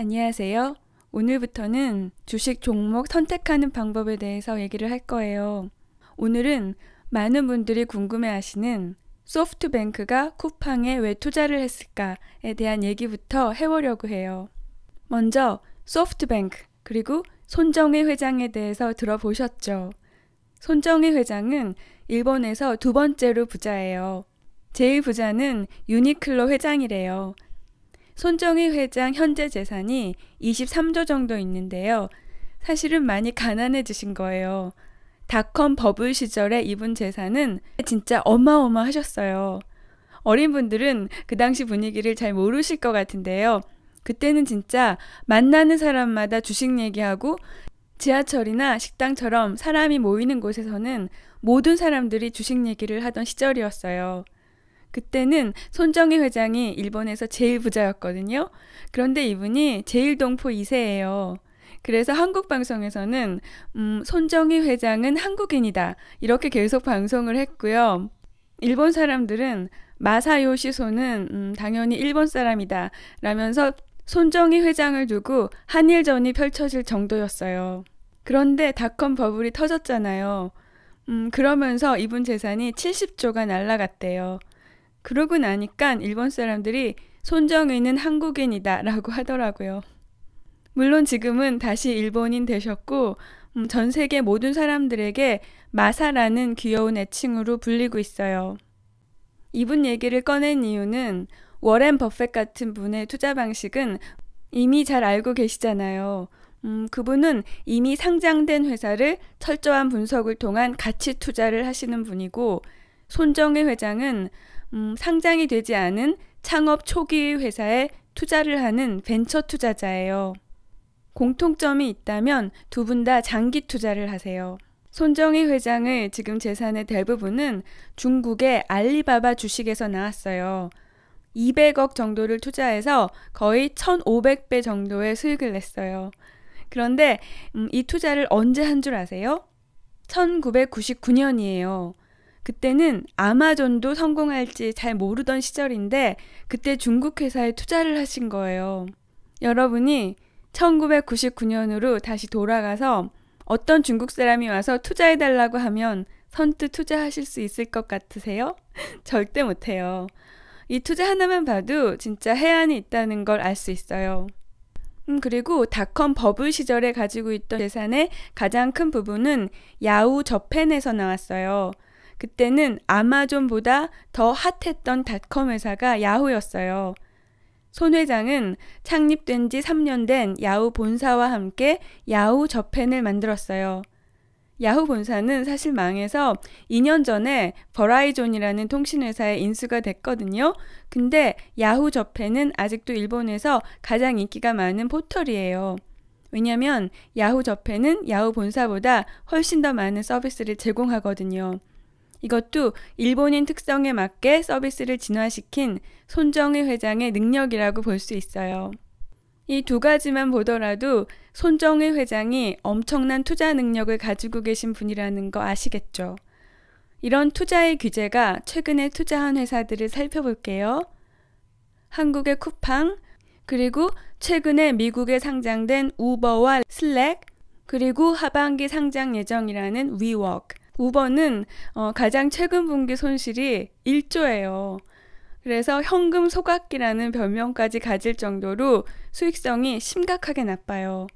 안녕하세요. 오늘부터는 주식 종목 선택하는 방법에 대해서 얘기를 할 거예요. 오늘은 많은 분들이 궁금해 하시는 소프트뱅크가 쿠팡에 왜 투자를 했을까에 대한 얘기부터 해보려고 해요. 먼저 소프트뱅크 그리고 손정의 회장에 대해서 들어보셨죠? 손정의 회장은 일본에서 두 번째로 부자예요. 제일 부자는 유니클로 회장이래요. 손정희 회장 현재 재산이 23조 정도 있는데요. 사실은 많이 가난해지신 거예요. 닷컴 버블 시절에 이분 재산은 진짜 어마어마하셨어요. 어린 분들은 그 당시 분위기를 잘 모르실 것 같은데요. 그때는 진짜 만나는 사람마다 주식 얘기하고 지하철이나 식당처럼 사람이 모이는 곳에서는 모든 사람들이 주식 얘기를 하던 시절이었어요. 그때는 손정희 회장이 일본에서 제일 부자였거든요. 그런데 이분이 제일 동포 2세예요. 그래서 한국 방송에서는 음, 손정희 회장은 한국인이다. 이렇게 계속 방송을 했고요. 일본 사람들은 마사요시소는 음, 당연히 일본 사람이다. 라면서 손정희 회장을 두고 한일전이 펼쳐질 정도였어요. 그런데 닷컴 버블이 터졌잖아요. 음, 그러면서 이분 재산이 70조가 날라갔대요. 그러고 나니까 일본 사람들이 손정의는 한국인이다 라고 하더라고요. 물론 지금은 다시 일본인 되셨고, 음, 전 세계 모든 사람들에게 마사라는 귀여운 애칭으로 불리고 있어요. 이분 얘기를 꺼낸 이유는 워렌 버펫 같은 분의 투자 방식은 이미 잘 알고 계시잖아요. 음, 그분은 이미 상장된 회사를 철저한 분석을 통한 가치 투자를 하시는 분이고, 손정의 회장은 음, 상장이 되지 않은 창업 초기 회사에 투자를 하는 벤처 투자자예요. 공통점이 있다면 두 분 다 장기 투자를 하세요. 손정희 회장의 지금 재산의 대부분은 중국의 알리바바 주식에서 나왔어요. 200억 정도를 투자해서 거의 1,500배 정도의 수익을 냈어요. 그런데 음, 이 투자를 언제 한 줄 아세요? 1999년이에요. 그때는 아마존도 성공할지 잘 모르던 시절인데 그때 중국 회사에 투자를 하신 거예요. 여러분이 1999년으로 다시 돌아가서 어떤 중국 사람이 와서 투자해달라고 하면 선뜻 투자하실 수 있을 것 같으세요? 절대 못해요. 이 투자 하나만 봐도 진짜 해안이 있다는 걸 알 수 있어요. 음, 그리고 닷컴 버블 시절에 가지고 있던 재산의 가장 큰 부분은 야후 저펜에서 나왔어요. 그때는 아마존보다 더 핫했던 닷컴 회사가 야후였어요. 손 회장은 창립된 지 3년 된 야후 본사와 함께 야후 저펜을 만들었어요. 야후 본사는 사실 망해서 2년 전에 버라이존이라는 통신회사에 인수가 됐거든요. 근데 야후 저펜은 아직도 일본에서 가장 인기가 많은 포털이에요. 왜냐면 야후 저펜은 야후 본사보다 훨씬 더 많은 서비스를 제공하거든요. 이것도 일본인 특성에 맞게 서비스를 진화시킨 손정의 회장의 능력이라고 볼 수 있어요. 이 두 가지만 보더라도 손정의 회장이 엄청난 투자 능력을 가지고 계신 분이라는 거 아시겠죠? 이런 투자의 규제가 최근에 투자한 회사들을 살펴볼게요. 한국의 쿠팡, 그리고 최근에 미국에 상장된 우버와 슬랙, 그리고 하반기 상장 예정이라는 위워크. 우버는 어, 가장 최근 분기 손실이 1조예요. 그래서 현금 소각기라는 별명까지 가질 정도로 수익성이 심각하게 나빠요.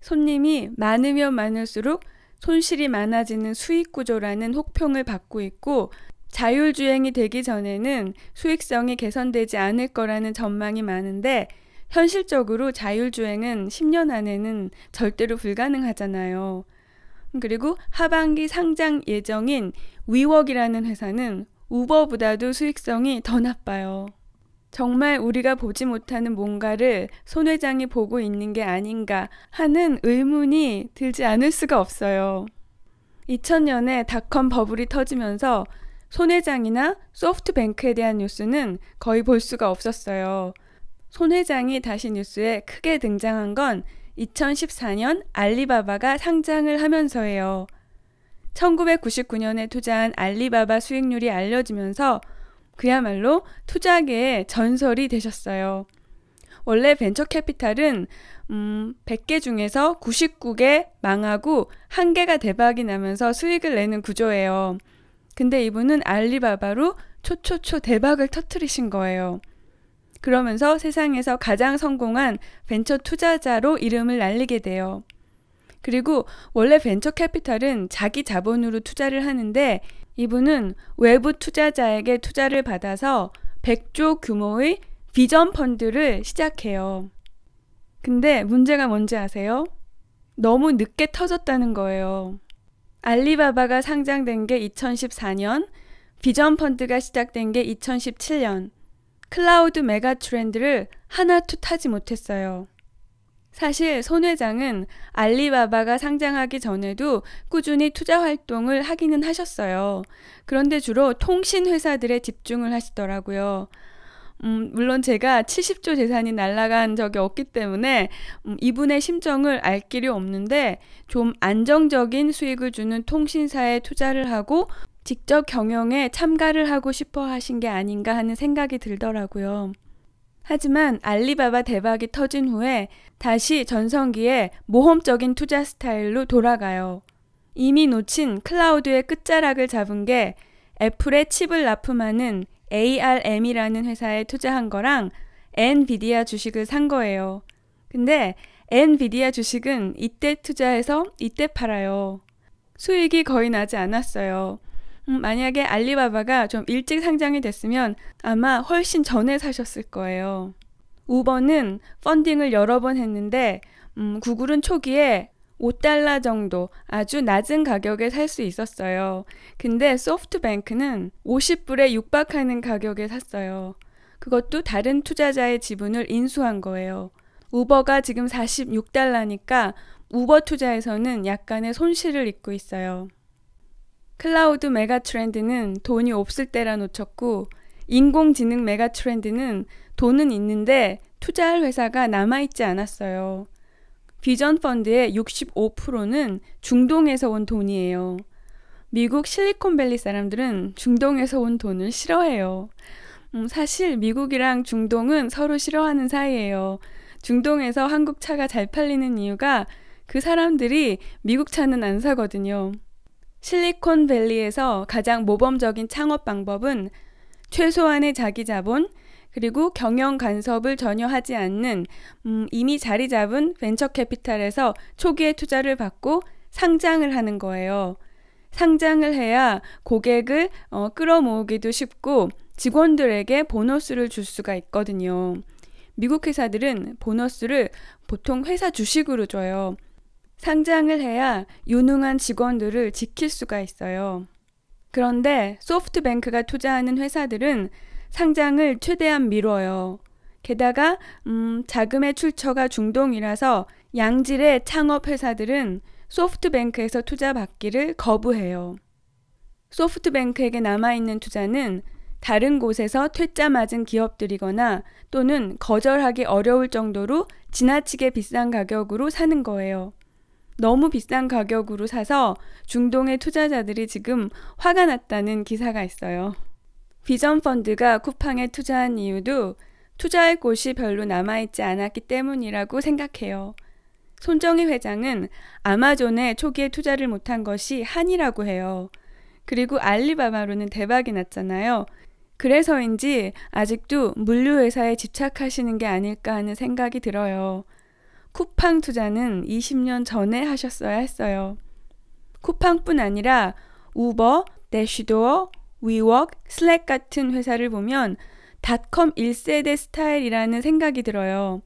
손님이 많으면 많을수록 손실이 많아지는 수익 구조라는 혹평을 받고 있고 자율주행이 되기 전에는 수익성이 개선되지 않을 거라는 전망이 많은데 현실적으로 자율주행은 10년 안에는 절대로 불가능하잖아요. 그리고 하반기 상장 예정인 위웍이라는 회사는 우버보다도 수익성이 더 나빠요. 정말 우리가 보지 못하는 뭔가를 손 회장이 보고 있는 게 아닌가 하는 의문이 들지 않을 수가 없어요. 2000년에 닷컴 버블이 터지면서 손 회장이나 소프트뱅크에 대한 뉴스는 거의 볼 수가 없었어요. 손 회장이 다시 뉴스에 크게 등장한 건 2014년 알리바바가 상장을 하면서예요. 1999년에 투자한 알리바바 수익률이 알려지면서 그야말로 투자계의 전설이 되셨어요. 원래 벤처 캐피탈은 음, 100개 중에서 99개 망하고 1개가 대박이 나면서 수익을 내는 구조예요. 근데 이분은 알리바바로 초초초 대박을 터트리신 거예요. 그러면서 세상에서 가장 성공한 벤처 투자자로 이름을 날리게 돼요. 그리고 원래 벤처 캐피탈은 자기 자본으로 투자를 하는데 이분은 외부 투자자에게 투자를 받아서 100조 규모의 비전 펀드를 시작해요. 근데 문제가 뭔지 아세요? 너무 늦게 터졌다는 거예요. 알리바바가 상장된 게 2014년, 비전 펀드가 시작된 게 2017년. 클라우드 메가 트렌드를 하나도 타지 못했어요. 사실 손 회장은 알리바바가 상장하기 전에도 꾸준히 투자 활동을 하기는 하셨어요. 그런데 주로 통신 회사들에 집중을 하시더라고요. 음, 물론 제가 70조 재산이 날아간 적이 없기 때문에 음, 이분의 심정을 알 길이 없는데 좀 안정적인 수익을 주는 통신사에 투자를 하고 직접 경영에 참가를 하고 싶어 하신 게 아닌가 하는 생각이 들더라고요. 하지만 알리바바 대박이 터진 후에 다시 전성기에 모험적인 투자 스타일로 돌아가요. 이미 놓친 클라우드의 끝자락을 잡은 게 애플의 칩을 납품하는 ARM이라는 회사에 투자한 거랑 엔비디아 주식을 산 거예요. 근데 엔비디아 주식은 이때 투자해서 이때 팔아요. 수익이 거의 나지 않았어요. 음, 만약에 알리바바가 좀 일찍 상장이 됐으면 아마 훨씬 전에 사셨을 거예요. 우버는 펀딩을 여러 번 했는데 음, 구글은 초기에 5달러 정도 아주 낮은 가격에 살 수 있었어요. 근데 소프트뱅크는 50불에 육박하는 가격에 샀어요. 그것도 다른 투자자의 지분을 인수한 거예요. 우버가 지금 46달러니까 우버 투자에서는 약간의 손실을 입고 있어요. 클라우드 메가 트렌드는 돈이 없을 때라 놓쳤고 인공지능 메가 트렌드는 돈은 있는데 투자할 회사가 남아있지 않았어요. 비전 펀드의 65%는 중동에서 온 돈이에요. 미국 실리콘밸리 사람들은 중동에서 온 돈을 싫어해요. 음, 사실 미국이랑 중동은 서로 싫어하는 사이예요. 중동에서 한국 차가 잘 팔리는 이유가 그 사람들이 미국 차는 안 사거든요. 실리콘밸리에서 가장 모범적인 창업 방법은 최소한의 자기 자본, 그리고 경영 간섭을 전혀 하지 않는 음, 이미 자리 잡은 벤처 캐피탈에서 초기에 투자를 받고 상장을 하는 거예요. 상장을 해야 고객을 어, 끌어모으기도 쉽고 직원들에게 보너스를 줄 수가 있거든요. 미국 회사들은 보너스를 보통 회사 주식으로 줘요. 상장을 해야 유능한 직원들을 지킬 수가 있어요. 그런데 소프트뱅크가 투자하는 회사들은 상장을 최대한 미뤄요. 게다가 음, 자금의 출처가 중동이라서 양질의 창업 회사들은 소프트뱅크에서 투자받기를 거부해요. 소프트뱅크에게 남아있는 투자는 다른 곳에서 퇴짜 맞은 기업들이거나 또는 거절하기 어려울 정도로 지나치게 비싼 가격으로 사는 거예요. 너무 비싼 가격으로 사서 중동의 투자자들이 지금 화가 났다는 기사가 있어요. 비전 펀드가 쿠팡에 투자한 이유도 투자할 곳이 별로 남아있지 않았기 때문이라고 생각해요. 손정희 회장은 아마존에 초기에 투자를 못한 것이 한이라고 해요. 그리고 알리바바로는 대박이 났잖아요. 그래서인지 아직도 물류회사에 집착하시는 게 아닐까 하는 생각이 들어요. 쿠팡 투자는 20년 전에 하셨어야 했어요. 쿠팡뿐 아니라 우버, 대쉬도어, 위웍, 슬랙 같은 회사를 보면 닷컴 1세대 스타일이라는 생각이 들어요.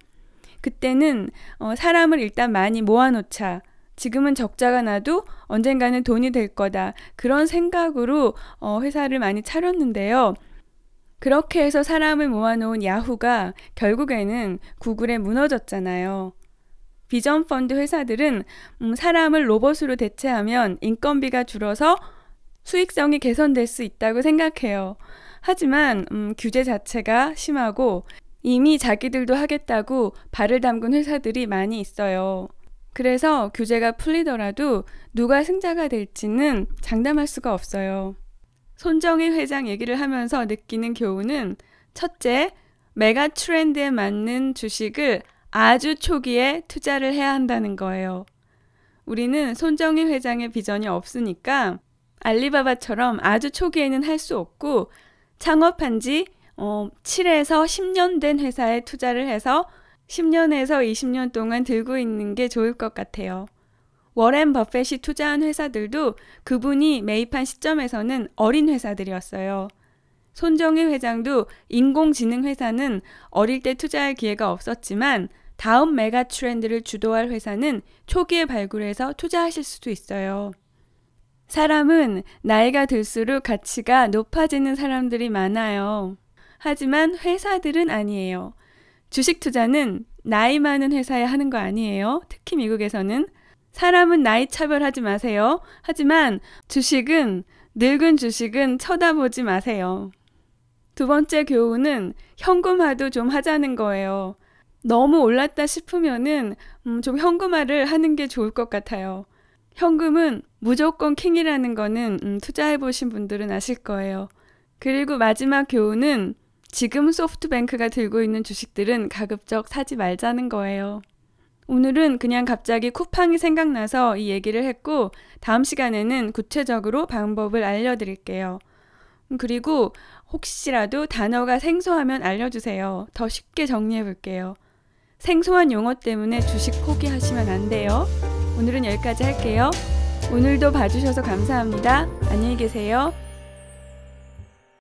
그때는 어, 사람을 일단 많이 모아놓자. 지금은 적자가 나도 언젠가는 돈이 될 거다. 그런 생각으로 어, 회사를 많이 차렸는데요. 그렇게 해서 사람을 모아놓은 야후가 결국에는 구글에 무너졌잖아요. 비전 펀드 회사들은 음, 사람을 로봇으로 대체하면 인건비가 줄어서 수익성이 개선될 수 있다고 생각해요. 하지만 음, 규제 자체가 심하고 이미 자기들도 하겠다고 발을 담근 회사들이 많이 있어요. 그래서 규제가 풀리더라도 누가 승자가 될지는 장담할 수가 없어요. 손정희 회장 얘기를 하면서 느끼는 교훈은 첫째, 메가 트렌드에 맞는 주식을 아주 초기에 투자를 해야 한다는 거예요. 우리는 손정희 회장의 비전이 없으니까 알리바바처럼 아주 초기에는 할 수 없고 창업한 지 어, 7에서 10년 된 회사에 투자를 해서 10년에서 20년 동안 들고 있는 게 좋을 것 같아요. 워렌 버펫이 투자한 회사들도 그분이 매입한 시점에서는 어린 회사들이었어요. 손정희 회장도 인공지능 회사는 어릴 때 투자할 기회가 없었지만 다음 메가 트렌드를 주도할 회사는 초기에 발굴해서 투자하실 수도 있어요. 사람은 나이가 들수록 가치가 높아지는 사람들이 많아요. 하지만 회사들은 아니에요. 주식 투자는 나이 많은 회사에 하는 거 아니에요. 특히 미국에서는. 사람은 나이 차별하지 마세요. 하지만 주식은, 늙은 주식은 쳐다보지 마세요. 두 번째 교훈은 현금화도 좀 하자는 거예요. 너무 올랐다 싶으면은 음, 좀 현금화를 하는 게 좋을 것 같아요. 현금은 무조건 킹이라는 거는 음, 투자해 보신 분들은 아실 거예요. 그리고 마지막 교훈은 지금 소프트뱅크가 들고 있는 주식들은 가급적 사지 말자는 거예요. 오늘은 그냥 갑자기 쿠팡이 생각나서 이 얘기를 했고 다음 시간에는 구체적으로 방법을 알려드릴게요. 음, 그리고 혹시라도 단어가 생소하면 알려주세요. 더 쉽게 정리해 볼게요. 생소한 용어 때문에 주식 포기하시면 안 돼요. 오늘은 여기까지 할게요. 오늘도 봐주셔서 감사합니다. 안녕히 계세요.